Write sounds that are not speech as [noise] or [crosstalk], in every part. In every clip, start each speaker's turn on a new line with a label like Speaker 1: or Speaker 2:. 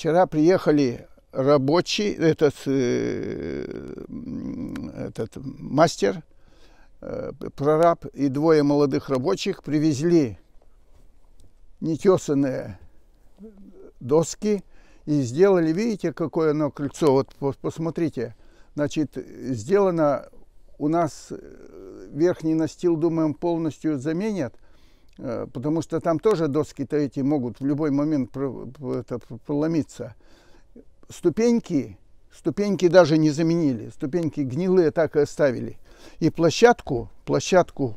Speaker 1: Вчера приехали рабочий, этот, э, этот мастер, э, прораб и двое молодых рабочих привезли нетесанные доски и сделали, видите, какое оно крыльцо, вот посмотрите, значит, сделано у нас э, верхний настил, думаем, полностью заменят – Э, потому что там тоже доски-то эти могут в любой момент проломиться. Ступеньки, ступеньки даже не заменили, ступеньки гнилые так и оставили. И площадку, площадку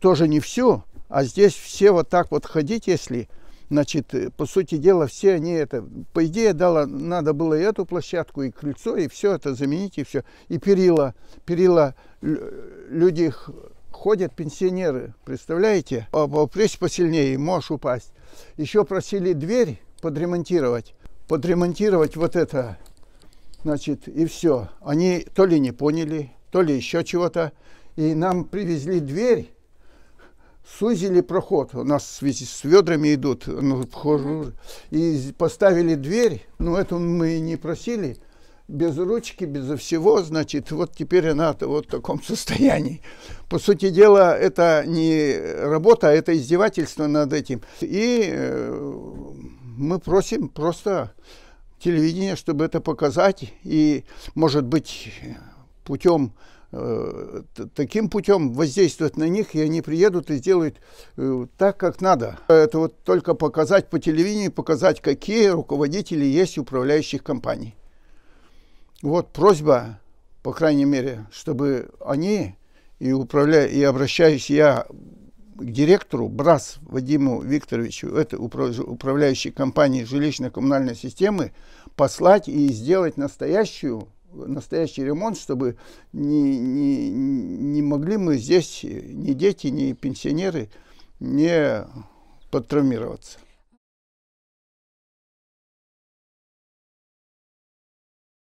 Speaker 1: тоже не всю, а здесь все вот так вот ходить, если, значит, э, по сути дела, все они это, по идее, дало, надо было и эту площадку, и крыльцо, и все это заменить, и все. И перила, перила люди их ходят пенсионеры, представляете? Пресс посильнее, можешь упасть. Еще просили дверь подремонтировать, подремонтировать вот это, значит, и все. Они то ли не поняли, то ли еще чего-то. И нам привезли дверь, сузили проход. У нас в с ведрами идут, ну, вхожу. И поставили дверь, ну, эту мы не просили, без ручки, безо всего, значит, вот теперь она вот в таком [laughs] состоянии. По сути дела, это не работа, а это издевательство над этим. И э, мы просим просто телевидение, чтобы это показать. И, может быть, путем э, таким путем воздействовать на них, и они приедут и сделают э, так, как надо. Это вот только показать по телевидению, показать, какие руководители есть управляющих компаний. Вот просьба, по крайней мере, чтобы они, и, управляя и обращаюсь я к директору БРАС Вадиму Викторовичу, это управляющей компании жилищно-коммунальной системы, послать и сделать настоящую настоящий ремонт, чтобы не, не, не могли мы здесь, ни дети, ни пенсионеры, не подтравмироваться.